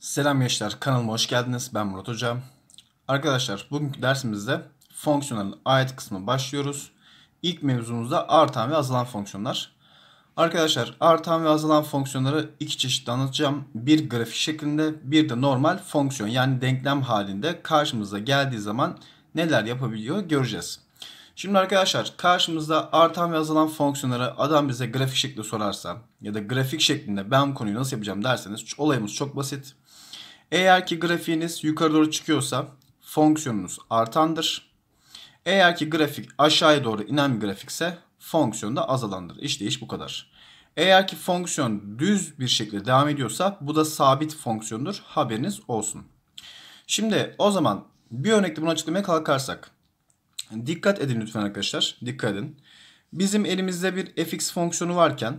Selam gençler, kanalıma hoş geldiniz. Ben Murat hocam Arkadaşlar, bugünkü dersimizde fonksiyonların ayet kısmı başlıyoruz. İlk mevzumuzda artan ve azalan fonksiyonlar. Arkadaşlar, artan ve azalan fonksiyonları iki çeşit anlatacağım. Bir grafik şeklinde, bir de normal fonksiyon yani denklem halinde karşımıza geldiği zaman neler yapabiliyor göreceğiz. Şimdi arkadaşlar karşımızda artan ve azalan fonksiyonları adam bize grafik şekli sorarsa ya da grafik şeklinde ben konuyu nasıl yapacağım derseniz olayımız çok basit. Eğer ki grafiğiniz yukarı doğru çıkıyorsa fonksiyonunuz artandır. Eğer ki grafik aşağıya doğru inen bir grafikse fonksiyon da azalandır. İşte iş bu kadar. Eğer ki fonksiyon düz bir şekilde devam ediyorsa bu da sabit fonksiyondur. Haberiniz olsun. Şimdi o zaman bir örnekle bunu açıklamaya kalkarsak. Dikkat edin lütfen arkadaşlar. Dikkat edin. Bizim elimizde bir fx fonksiyonu varken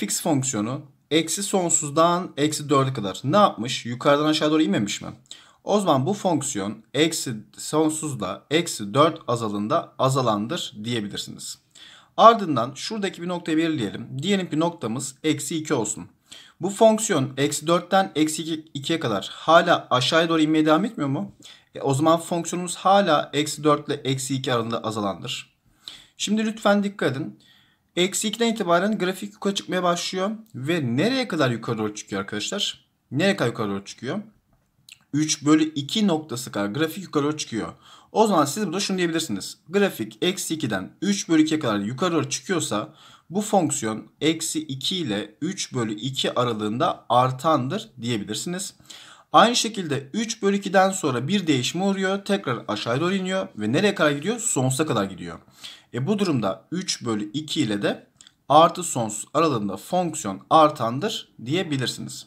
fx fonksiyonu eksi sonsuzdan eksi 4'e kadar ne yapmış? Yukarıdan aşağı doğru inmemiş mi? O zaman bu fonksiyon eksi sonsuzla eksi 4 azalında azalandır diyebilirsiniz. Ardından şuradaki bir noktayı belirleyelim. Diyelim ki noktamız eksi 2 olsun. Bu fonksiyon eksi 4'ten eksi 2'ye kadar hala aşağıya doğru inmeye devam etmiyor mu? E, o zaman fonksiyonumuz hala eksi 4 ile eksi 2 aralığında azalandır. Şimdi lütfen dikkat edin. Eksi 2'den itibaren grafik yukarı çıkmaya başlıyor. Ve nereye kadar yukarı doğru çıkıyor arkadaşlar? Nereye kadar yukarı doğru çıkıyor? 3 bölü 2 noktası kadar grafik yukarı doğru çıkıyor. O zaman siz burada şunu diyebilirsiniz. Grafik eksi 2'den 3 bölü 2'ye kadar yukarı doğru çıkıyorsa bu fonksiyon eksi 2 ile 3 bölü 2 aralığında artandır diyebilirsiniz. Aynı şekilde 3 bölü 2'den sonra bir değişme oluyor, Tekrar aşağı doğru iniyor ve nereye kadar gidiyor? Sonsuza kadar gidiyor. E bu durumda 3 bölü 2 ile de artı sonsuz aralığında fonksiyon artandır diyebilirsiniz.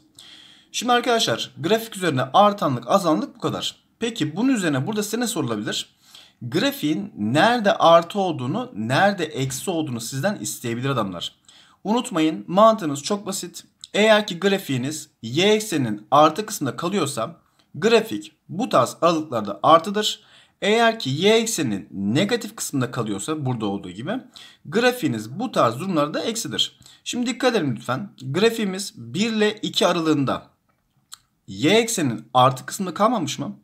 Şimdi arkadaşlar grafik üzerine artanlık azanlık bu kadar. Peki bunun üzerine burada size ne sorulabilir? Grafiğin nerede artı olduğunu, nerede eksi olduğunu sizden isteyebilir adamlar. Unutmayın mantığınız çok basit. Eğer ki grafiğiniz y ekseninin artı kısmında kalıyorsa grafik bu tarz aralıklarda artıdır. Eğer ki y ekseninin negatif kısmında kalıyorsa burada olduğu gibi grafiğiniz bu tarz durumlarda eksidir. Şimdi dikkat edin lütfen. Grafiğimiz 1 ile 2 aralığında y ekseninin artı kısmında kalmamış mı?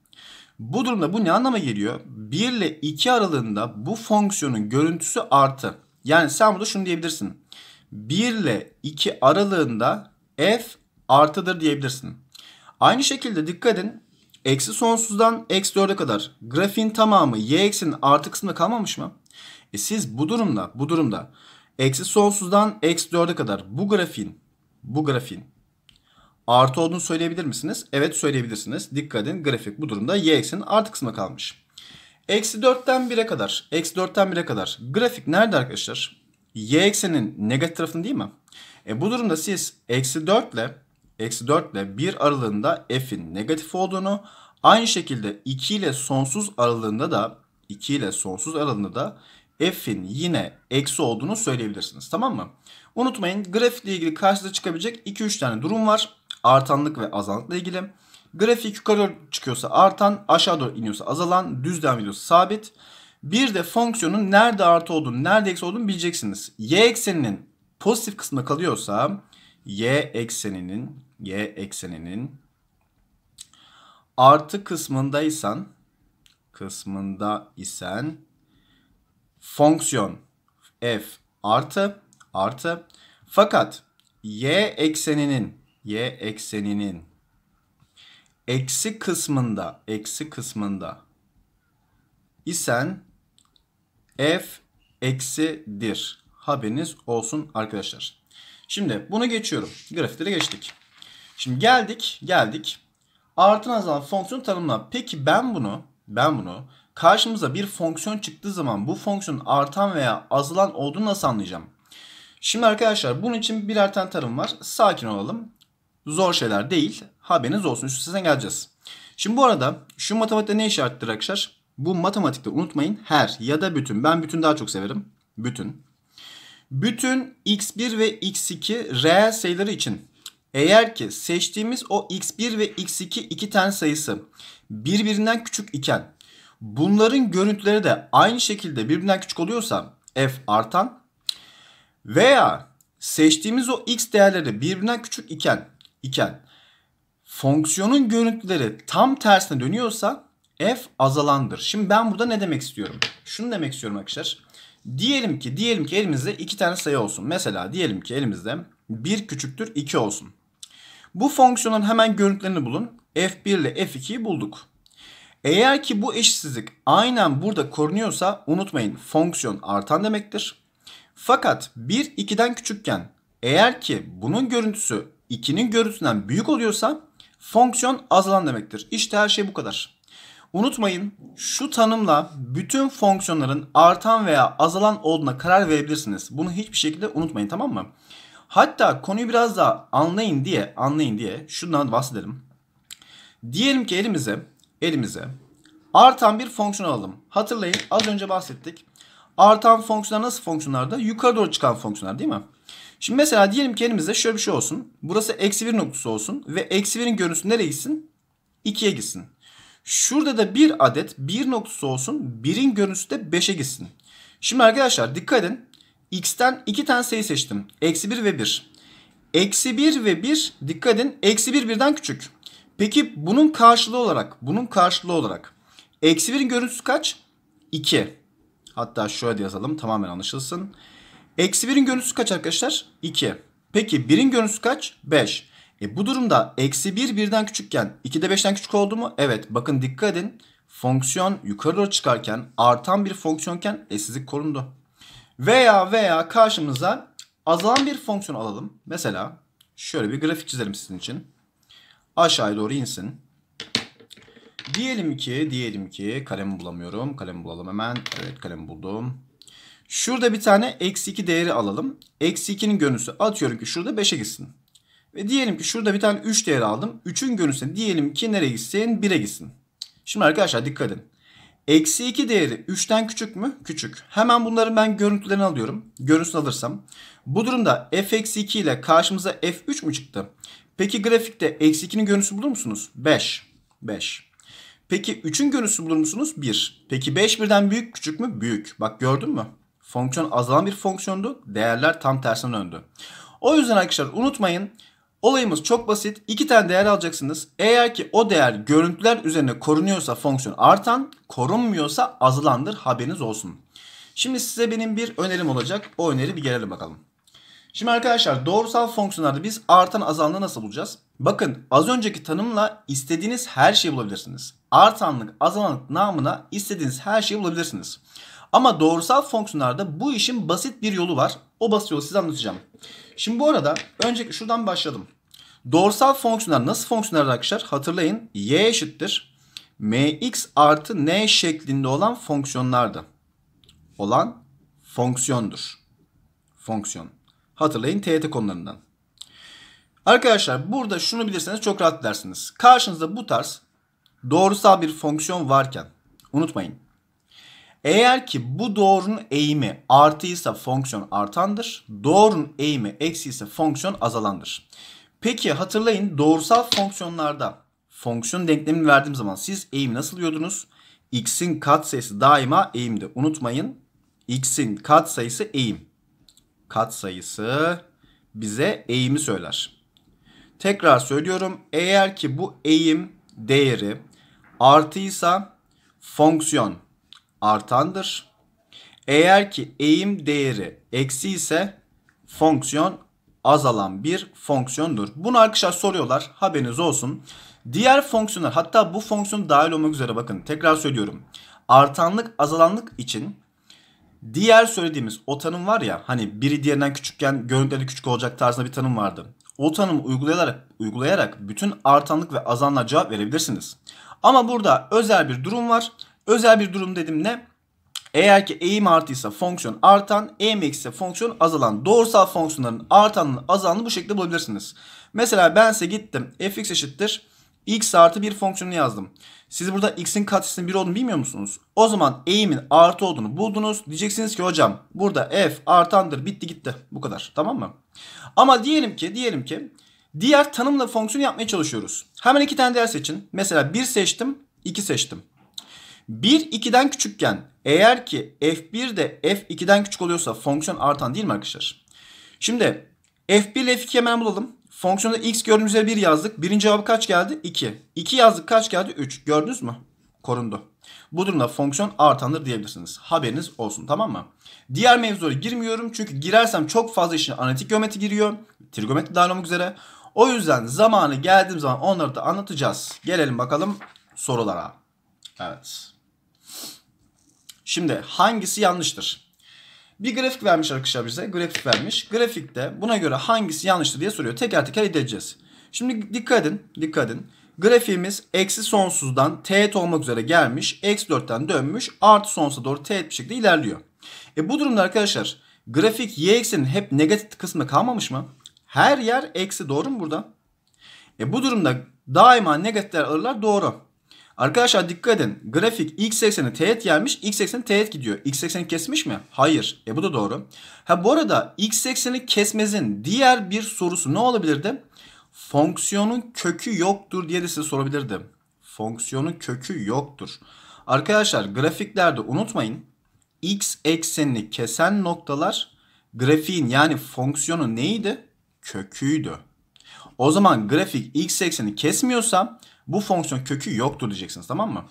Bu durumda bu ne anlama geliyor? 1 ile 2 aralığında bu fonksiyonun görüntüsü artı. Yani sen burada şunu diyebilirsin. 1 ile 2 aralığında f artıdır diyebilirsin. Aynı şekilde dikkat edin. Eksi sonsuzdan eksi 4'e kadar grafiğin tamamı y eksinin artı kısmında kalmamış mı? E siz bu durumda bu durumda eksi sonsuzdan eksi 4'e kadar bu grafiğin bu grafiğin artı olduğunu söyleyebilir misiniz? Evet söyleyebilirsiniz. Dikkat edin grafik bu durumda y eksenin artı kısmına kalmış. Eksi 4'ten 1'e kadar, eksi 4'ten 1'e kadar grafik nerede arkadaşlar? Y eksenin negatif tarafını değil mi? E bu durumda siz eksi 4 ile eksi 4 ile 1 aralığında f'in negatif olduğunu aynı şekilde 2 ile sonsuz aralığında da 2 ile sonsuz aralığında da f'in yine eksi olduğunu söyleyebilirsiniz. Tamam mı? Unutmayın grafikle ilgili karşınıza çıkabilecek 2-3 tane durum var. Artanlık ve azalanlıkla ilgili. Grafik yukarı doğru çıkıyorsa artan, aşağı doğru iniyorsa azalan, düz devam sabit. Bir de fonksiyonun nerede artı olduğunu, nerede eksi olduğunu bileceksiniz. Y ekseninin pozitif kısmına kalıyorsa y ekseninin y ekseninin artı kısmındaysan kısmında isen fonksiyon f artı artı fakat y ekseninin y ekseninin eksi kısmında eksi kısmında isen f eksidir. Haberiniz olsun arkadaşlar. Şimdi bunu geçiyorum. Grafiklere geçtik. Şimdi geldik, geldik. Artın azalan fonksiyon tanımla. Peki ben bunu, ben bunu karşımıza bir fonksiyon çıktığı zaman bu fonksiyon artan veya azalan olduğunu nasıl anlayacağım? Şimdi arkadaşlar bunun için birer tane tanım var. Sakin olalım. Zor şeyler değil. Haberiniz olsun. Üstesinden geleceğiz. Şimdi bu arada şu matematikte ne işarettir arkadaşlar? Bu matematikte unutmayın her ya da bütün. Ben bütün daha çok severim. Bütün. Bütün x1 ve x2 reel sayıları için eğer ki seçtiğimiz o x1 ve x2 iki tane sayısı birbirinden küçük iken bunların görüntüleri de aynı şekilde birbirinden küçük oluyorsa f artan veya seçtiğimiz o x değerleri birbirinden küçük iken iken fonksiyonun görüntüleri tam tersine dönüyorsa f azalandır. Şimdi ben burada ne demek istiyorum? Şunu demek istiyorum arkadaşlar. Diyelim ki diyelim ki elimizde iki tane sayı olsun. Mesela diyelim ki elimizde 1 küçüktür 2 olsun. Bu fonksiyonun hemen görüntülerini bulun. F1 ile F2'yi bulduk. Eğer ki bu eşitsizlik aynen burada korunuyorsa unutmayın fonksiyon artan demektir. Fakat 1 2'den küçükken eğer ki bunun görüntüsü 2'nin görüntüsünden büyük oluyorsa fonksiyon azalan demektir. İşte her şey bu kadar. Unutmayın şu tanımla bütün fonksiyonların artan veya azalan olduğuna karar verebilirsiniz. Bunu hiçbir şekilde unutmayın tamam mı? Hatta konuyu biraz daha anlayın diye anlayın diye şundan bahsedelim. Diyelim ki elimize elimize artan bir fonksiyon alalım. Hatırlayın az önce bahsettik. Artan fonksiyonlar nasıl fonksiyonlarda? Yukarı doğru çıkan fonksiyonlar değil mi? Şimdi mesela diyelim ki elimizde şöyle bir şey olsun. Burası eksi bir noktası olsun ve eksi birin görüntüsü nereye gitsin? 2'ye gitsin. Şurada da bir adet bir noktası olsun. Birin görüntüsü de 5'e gitsin. Şimdi arkadaşlar dikkat edin. X'ten iki tane sayı seçtim. Eksi 1 ve 1. Eksi 1 ve 1 dikkat edin. Eksi 1 birden küçük. Peki bunun karşılığı olarak. Bunun karşılığı olarak. Eksi 1'in görüntüsü kaç? 2. Hatta şöyle yazalım tamamen anlaşılsın. Eksi 1'in görüntüsü kaç arkadaşlar? 2. Peki 1'in görüntüsü kaç? 5. E bu durumda eksi 1 birden küçükken 2'de 5'ten küçük oldu mu? Evet bakın dikkat edin. Fonksiyon yukarı doğru çıkarken artan bir fonksiyonken eşsizlik korundu. Veya veya karşımıza azalan bir fonksiyon alalım. Mesela şöyle bir grafik çizelim sizin için. Aşağıya doğru insin. Diyelim ki, diyelim ki kalemi bulamıyorum. Kalemi bulalım hemen. Evet kalemi buldum. Şurada bir tane eksi 2 değeri alalım. Eksi 2'nin gönüsü atıyorum ki şurada 5'e gitsin. Ve diyelim ki şurada bir tane 3 değer aldım. 3'ün görüntüsü diyelim ki nereye gitsin? 1'e gitsin. Şimdi arkadaşlar dikkat edin. Eksi 2 değeri 3'ten küçük mü? Küçük. Hemen bunların ben görüntülerini alıyorum. Görüntüsünü alırsam. Bu durumda f eksi 2 ile karşımıza f3 mü çıktı? Peki grafikte eksi 2'nin görüntüsü bulur musunuz? 5. 5. Peki 3'ün görüntüsü bulur musunuz? 1. Peki 5 birden büyük küçük mü? Büyük. Bak gördün mü? Fonksiyon azalan bir fonksiyondu. Değerler tam tersine döndü. O yüzden arkadaşlar unutmayın Olayımız çok basit. İki tane değer alacaksınız. Eğer ki o değer görüntüler üzerine korunuyorsa fonksiyon artan, korunmuyorsa azalandır. Haberiniz olsun. Şimdi size benim bir önerim olacak. O öneri bir gelelim bakalım. Şimdi arkadaşlar doğrusal fonksiyonlarda biz artan azalanı nasıl bulacağız? Bakın az önceki tanımla istediğiniz her şeyi bulabilirsiniz. Artanlık, azalanlık namına istediğiniz her şeyi bulabilirsiniz. Ama doğrusal fonksiyonlarda bu işin basit bir yolu var. O basit yolu size anlatacağım. Şimdi bu arada önce şuradan başladım. Doğrusal fonksiyonlar nasıl fonksiyonlar arkadaşlar? Hatırlayın y eşittir mx artı n şeklinde olan fonksiyonlardı. Olan fonksiyondur. Fonksiyon. Hatırlayın TYT konularından. Arkadaşlar burada şunu bilirseniz çok rahat dersiniz. Karşınızda bu tarz doğrusal bir fonksiyon varken unutmayın eğer ki bu doğrunun eğimi artıysa fonksiyon artandır. Doğrunun eğimi eksiyse fonksiyon azalandır. Peki hatırlayın doğrusal fonksiyonlarda fonksiyon denklemini verdiğim zaman siz eğimi nasıl diyordunuz? X'in katsayısı daima eğimde. Unutmayın X'in katsayısı eğim. Katsayısı bize eğimi söyler. Tekrar söylüyorum eğer ki bu eğim değeri artıysa fonksiyon artandır. Eğer ki eğim değeri eksi ise fonksiyon azalan bir fonksiyondur. Bunu arkadaşlar soruyorlar haberiniz olsun. Diğer fonksiyonlar hatta bu fonksiyon dahil olmak üzere bakın tekrar söylüyorum. Artanlık azalanlık için diğer söylediğimiz o tanım var ya hani biri diğerinden küçükken görüntüleri küçük olacak tarzında bir tanım vardı. O tanımı uygulayarak, uygulayarak bütün artanlık ve azalanlığa cevap verebilirsiniz. Ama burada özel bir durum var. Özel bir durum dedim ne? Eğer ki eğim artıysa fonksiyon artan, eğim eksikse fonksiyon azalan. Doğrusal fonksiyonların artanını azalanını bu şekilde bulabilirsiniz. Mesela ben size gittim fx eşittir x artı bir fonksiyonu yazdım. Siz burada x'in katsisinin 1 olduğunu bilmiyor musunuz? O zaman eğimin artı olduğunu buldunuz. Diyeceksiniz ki hocam burada f artandır bitti gitti. Bu kadar tamam mı? Ama diyelim ki diyelim ki diğer tanımla fonksiyon yapmaya çalışıyoruz. Hemen iki tane değer seçin. Mesela 1 seçtim 2 seçtim. 1 2'den küçükken eğer ki f1 de f2'den küçük oluyorsa fonksiyon artan değil mi arkadaşlar? Şimdi f1 ile f 2yi hemen bulalım. Fonksiyonda x gördüğümüz üzere 1 yazdık. Birinci cevabı kaç geldi? 2. 2 yazdık kaç geldi? 3. Gördünüz mü? Korundu. Bu durumda fonksiyon artandır diyebilirsiniz. Haberiniz olsun tamam mı? Diğer mevzulara girmiyorum. Çünkü girersem çok fazla işin analitik geometri giriyor. Trigonometri dahil olmak üzere. O yüzden zamanı geldiğim zaman onları da anlatacağız. Gelelim bakalım sorulara. Evet. Şimdi hangisi yanlıştır? Bir grafik vermiş arkadaşlar bize. Grafik vermiş. Grafikte buna göre hangisi yanlıştır diye soruyor. Teker teker edeceğiz. Şimdi dikkat edin. Dikkat edin. Grafiğimiz eksi sonsuzdan teğet olmak üzere gelmiş. Eksi 4'ten dönmüş. Artı sonsuza doğru teğet bir şekilde ilerliyor. E bu durumda arkadaşlar grafik y eksenin hep negatif kısmı kalmamış mı? Her yer eksi doğru mu burada? E bu durumda daima negatifler alırlar doğru. Arkadaşlar dikkat edin. Grafik x ekseni teğet gelmiş. X ekseni teğet gidiyor. X ekseni kesmiş mi? Hayır. E bu da doğru. Ha bu arada x ekseni kesmezin diğer bir sorusu ne olabilirdi? Fonksiyonun kökü yoktur diye de size sorabilirdi. Fonksiyonun kökü yoktur. Arkadaşlar grafiklerde unutmayın. X eksenini kesen noktalar grafiğin yani fonksiyonu neydi? Köküydü. O zaman grafik x ekseni kesmiyorsa bu fonksiyon kökü yoktur diyeceksiniz tamam mı?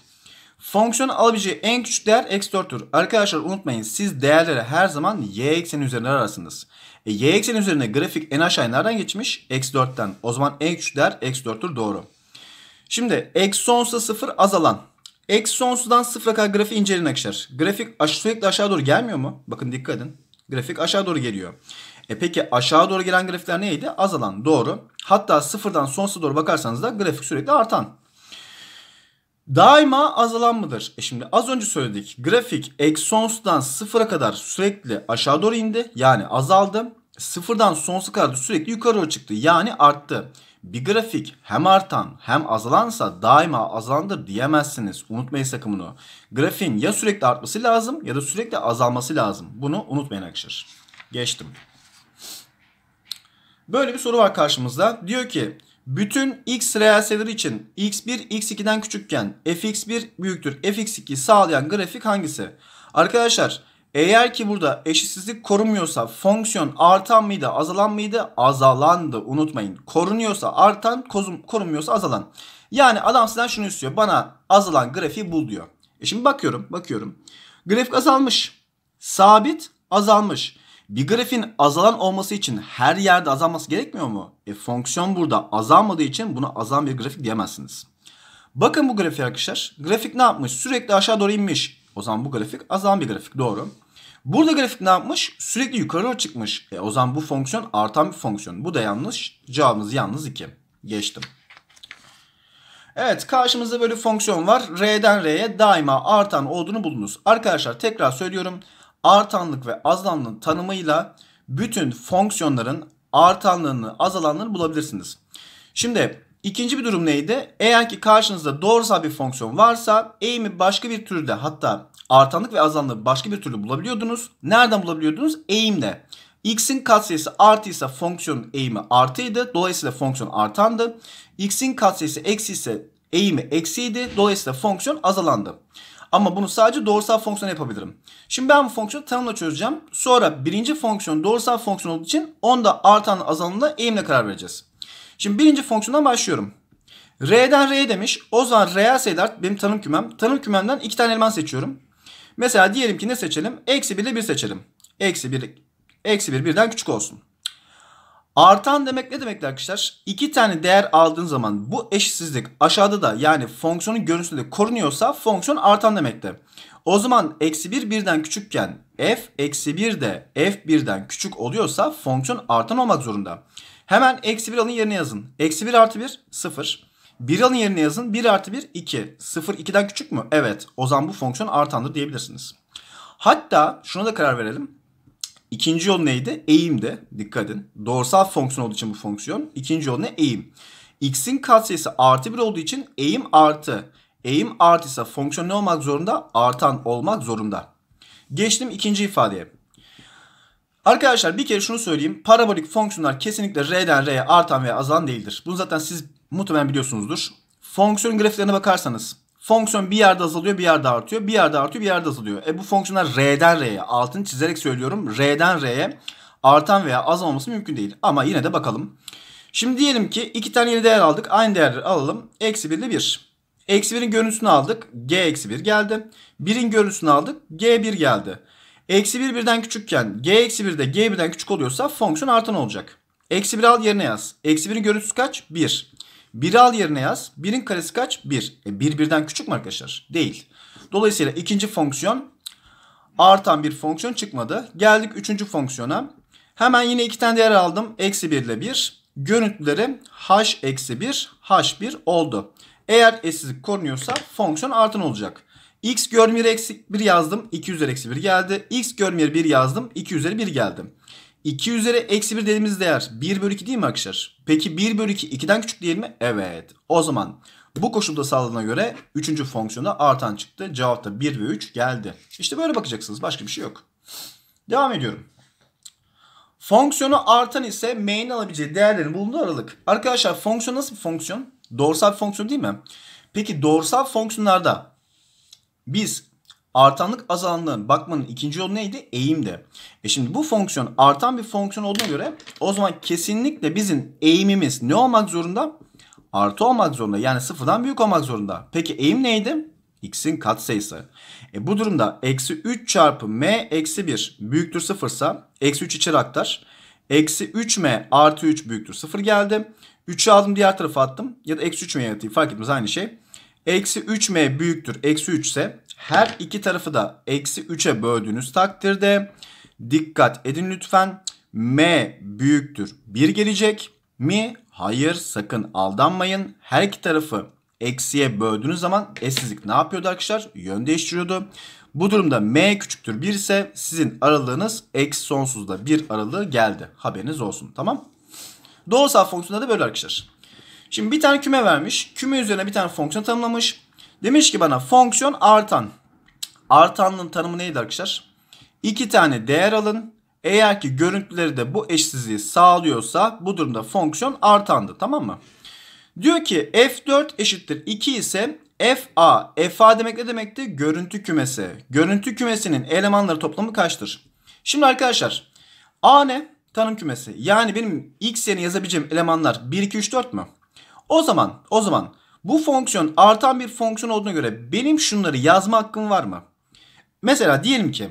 Fonksiyonun alabileceği en küçük değer x4'tür. Arkadaşlar unutmayın siz değerlere her zaman y ekseni üzerinde ararsınız. E, y ekseni üzerinde grafik en aşağıya nereden geçmiş? x4'ten. O zaman en küçük değer x4'tür doğru. Şimdi eksi sonsuzda sıfır azalan. Eksi sonsuzdan 0'a kadar grafiği inceleyin arkadaşlar. Grafik sürekli aşağı doğru gelmiyor mu? Bakın dikkat edin. Grafik aşağı doğru geliyor. E peki aşağı doğru gelen grafikler neydi? Azalan doğru. Hatta sıfırdan sonsuza doğru bakarsanız da grafik sürekli artan. Daima azalan mıdır? E şimdi az önce söyledik. Grafik eksonsdan sıfıra kadar sürekli aşağı doğru indi. Yani azaldı. Sıfırdan sonsuza kadar sürekli yukarı doğru çıktı. Yani arttı. Bir grafik hem artan hem azalansa daima azalandır diyemezsiniz. Unutmayın sakın bunu. Grafiğin ya sürekli artması lazım ya da sürekli azalması lazım. Bunu unutmayın arkadaşlar. Geçtim. Böyle bir soru var karşımızda. Diyor ki bütün x reel sayılar için x1 x2'den küçükken fx1 büyüktür fx2 sağlayan grafik hangisi? Arkadaşlar eğer ki burada eşitsizlik korunmuyorsa fonksiyon artan mıydı azalan mıydı? Azalandı unutmayın. Korunuyorsa artan korunmuyorsa azalan. Yani adam sizden şunu istiyor bana azalan grafiği bul diyor. E şimdi bakıyorum bakıyorum. Grafik azalmış. Sabit azalmış. Bir grafin azalan olması için her yerde azalması gerekmiyor mu? E fonksiyon burada azalmadığı için buna azalan bir grafik diyemezsiniz. Bakın bu grafiğe arkadaşlar. Grafik ne yapmış? Sürekli aşağı doğru inmiş. O zaman bu grafik azalan bir grafik. Doğru. Burada grafik ne yapmış? Sürekli yukarı doğru çıkmış. E o zaman bu fonksiyon artan bir fonksiyon. Bu da yanlış. Cevabımız yalnız 2. Geçtim. Evet karşımızda böyle fonksiyon var. R'den R'ye daima artan olduğunu buldunuz. Arkadaşlar tekrar söylüyorum artanlık ve azalanlık tanımıyla bütün fonksiyonların artanlığını, azalanlığını bulabilirsiniz. Şimdi ikinci bir durum neydi? Eğer ki karşınızda doğrusal bir fonksiyon varsa eğimi başka bir türde hatta artanlık ve azalanlığı başka bir türlü bulabiliyordunuz. Nereden bulabiliyordunuz? Eğimle. X'in katsayısı artıysa fonksiyonun eğimi artıydı. Dolayısıyla fonksiyon artandı. X'in katsayısı eksi eğimi eksiydi. Dolayısıyla fonksiyon azalandı. Ama bunu sadece doğrusal fonksiyon yapabilirim. Şimdi ben bu fonksiyonu tanımla çözeceğim. Sonra birinci fonksiyon doğrusal fonksiyon olduğu için onda artan azalımla eğimle karar vereceğiz. Şimdi birinci fonksiyondan başlıyorum. R'den R'ye demiş. O zaman reel sayılar benim tanım kümem. Tanım kümemden iki tane eleman seçiyorum. Mesela diyelim ki ne seçelim? Eksi 1 ile 1 seçelim. Eksi 1, eksi 1 birden küçük olsun. Artan demek ne demek arkadaşlar? İki tane değer aldığın zaman bu eşitsizlik aşağıda da yani fonksiyonun görüntüsünde de korunuyorsa fonksiyon artan demekti. O zaman eksi 1 birden küçükken f eksi 1 de f birden küçük oluyorsa fonksiyon artan olmak zorunda. Hemen eksi 1 alın yerine yazın. Eksi 1 artı 1 0. 1 alın yerine yazın. 1 artı 1 2. 0 2'den küçük mü? Evet. O zaman bu fonksiyon artandır diyebilirsiniz. Hatta şuna da karar verelim. İkinci yol neydi? Eğimdi. Dikkat edin. Doğrusal fonksiyon olduğu için bu fonksiyon. İkinci yol ne? Eğim. X'in katsayısı artı 1 olduğu için eğim artı. Eğim artıysa fonksiyon ne olmak zorunda? Artan olmak zorunda. Geçtim ikinci ifadeye. Arkadaşlar bir kere şunu söyleyeyim. Parabolik fonksiyonlar kesinlikle R'den R'ye artan veya azalan değildir. Bunu zaten siz muhtemelen biliyorsunuzdur. Fonksiyon grafiklerine bakarsanız fonksiyon bir yerde azalıyor bir yerde artıyor. Bir yerde artıyor bir yerde azalıyor. E bu fonksiyonlar R'den R'ye altını çizerek söylüyorum. R'den R'ye artan veya azalması mümkün değil. Ama yine de bakalım. Şimdi diyelim ki iki tane yeni değer aldık. Aynı değerleri alalım. Eksi 1 ile 1. Eksi 1'in görüntüsünü aldık. G eksi 1 geldi. 1'in görüntüsünü aldık. G 1 geldi. Eksi 1 birden küçükken G eksi 1 de G 1'den küçük oluyorsa fonksiyon artan olacak. Eksi 1 al yerine yaz. Eksi 1'in görüntüsü kaç? 1. 1'i al yerine yaz. 1'in karesi kaç? 1. E 1 birden küçük mü arkadaşlar? Değil. Dolayısıyla ikinci fonksiyon artan bir fonksiyon çıkmadı. Geldik üçüncü fonksiyona. Hemen yine iki tane değer aldım. Eksi 1 ile 1. Görüntüleri h eksi 1, h1 oldu. Eğer eşsizlik korunuyorsa fonksiyon artan olacak. X görmeyeri eksi 1 yazdım. 2 üzeri eksi 1 geldi. X görmeyeri 1 yazdım. 2 üzeri 1 geldi. 2 üzeri eksi 1 dediğimiz değer 1 bölü 2 değil mi arkadaşlar? Peki 1 bölü 2 2'den küçük değil mi? Evet. O zaman bu koşulda sağladığına göre 3. fonksiyonda artan çıktı. Cevap da 1 ve 3 geldi. İşte böyle bakacaksınız. Başka bir şey yok. Devam ediyorum. Fonksiyonu artan ise m'nin alabileceği değerlerin bulunduğu aralık. Arkadaşlar fonksiyon nasıl bir fonksiyon? Doğrusal bir fonksiyon değil mi? Peki doğrusal fonksiyonlarda biz Artanlık azalanlığın bakmanın ikinci yolu neydi? Eğimdi. E şimdi bu fonksiyon artan bir fonksiyon olduğuna göre o zaman kesinlikle bizim eğimimiz ne olmak zorunda? Artı olmak zorunda. Yani sıfırdan büyük olmak zorunda. Peki eğim neydi? x'in katsayısı. E bu durumda eksi 3 çarpı m eksi 1 büyüktür sıfırsa eksi 3 içeri aktar. Eksi 3m artı 3 büyüktür sıfır geldi. 3'ü aldım diğer tarafa attım. Ya da eksi 3m yaratayım fark etmez aynı şey. Eksi 3m büyüktür eksi 3 ise her iki tarafı da eksi 3'e böldüğünüz takdirde dikkat edin lütfen. M büyüktür 1 gelecek mi? Hayır sakın aldanmayın. Her iki tarafı eksiye böldüğünüz zaman eşsizlik ne yapıyordu arkadaşlar? Yön değiştiriyordu. Bu durumda m küçüktür 1 ise sizin aralığınız eksi sonsuzda 1 aralığı geldi. Haberiniz olsun tamam. Doğrusal fonksiyonda da böyle arkadaşlar. Şimdi bir tane küme vermiş. Küme üzerine bir tane fonksiyon tanımlamış. Demiş ki bana fonksiyon artan. Artanın tanımı neydi arkadaşlar? İki tane değer alın. Eğer ki görüntüleri de bu eşsizliği sağlıyorsa bu durumda fonksiyon artandı tamam mı? Diyor ki F4 eşittir 2 ise FA. FA demek ne demekti? Görüntü kümesi. Görüntü kümesinin elemanları toplamı kaçtır? Şimdi arkadaşlar A ne? Tanım kümesi. Yani benim X'yeni yazabileceğim elemanlar 1, 2, 3, 4 mü? O zaman o zaman bu fonksiyon artan bir fonksiyon olduğuna göre benim şunları yazma hakkım var mı? Mesela diyelim ki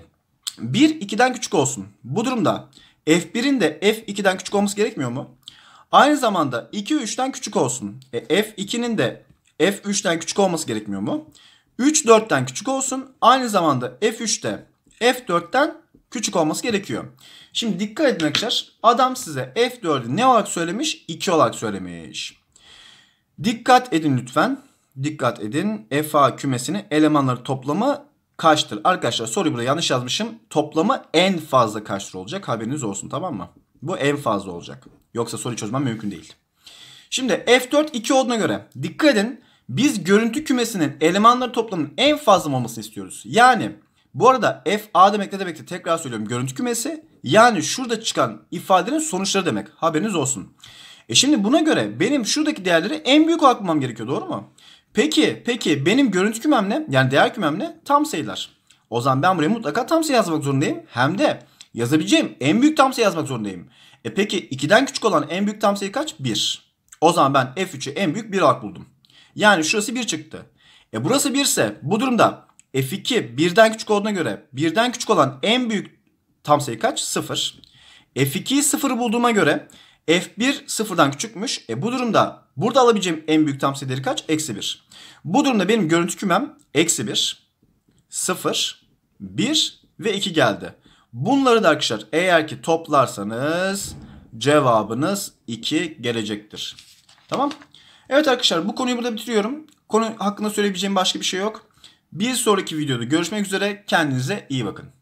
1 2'den küçük olsun. Bu durumda f1'in de f2'den küçük olması gerekmiyor mu? Aynı zamanda 2 3'ten küçük olsun. E, f2'nin de f3'ten küçük olması gerekmiyor mu? 3 4'ten küçük olsun. Aynı zamanda f de f4'ten küçük olması gerekiyor. Şimdi dikkat edin arkadaşlar. Adam size f4'ü ne olarak söylemiş? 2 olarak söylemiş. Dikkat edin lütfen. Dikkat edin. FA kümesinin elemanları toplamı kaçtır? Arkadaşlar soruyu burada yanlış yazmışım. Toplamı en fazla kaçtır olacak? Haberiniz olsun tamam mı? Bu en fazla olacak. Yoksa soru çözmem mümkün değil. Şimdi F4 2 olduğuna göre dikkat edin. Biz görüntü kümesinin elemanları toplamının en fazla olmasını istiyoruz. Yani bu arada FA demek ne demekti? Tekrar söylüyorum görüntü kümesi. Yani şurada çıkan ifadenin sonuçları demek. Haberiniz olsun. E şimdi buna göre benim şuradaki değerleri en büyük olarak bulmam gerekiyor doğru mu? Peki peki benim görüntü kümem ne? Yani değer kümem ne? Tam sayılar. O zaman ben buraya mutlaka tam sayı yazmak zorundayım. Hem de yazabileceğim en büyük tam sayı yazmak zorundayım. E peki 2'den küçük olan en büyük tam sayı kaç? 1. O zaman ben F3'ü en büyük 1 olarak buldum. Yani şurası 1 çıktı. E burası 1 ise bu durumda F2 1'den küçük olduğuna göre 1'den küçük olan en büyük tam sayı kaç? 0. F2'yi 0'ı bulduğuma göre F1 sıfırdan küçükmüş. E bu durumda burada alabileceğim en büyük tam sayı kaç? Eksi 1. Bu durumda benim görüntü kümem eksi 1, 0, 1 ve 2 geldi. Bunları da arkadaşlar eğer ki toplarsanız cevabınız 2 gelecektir. Tamam. Evet arkadaşlar bu konuyu burada bitiriyorum. Konu hakkında söyleyebileceğim başka bir şey yok. Bir sonraki videoda görüşmek üzere. Kendinize iyi bakın.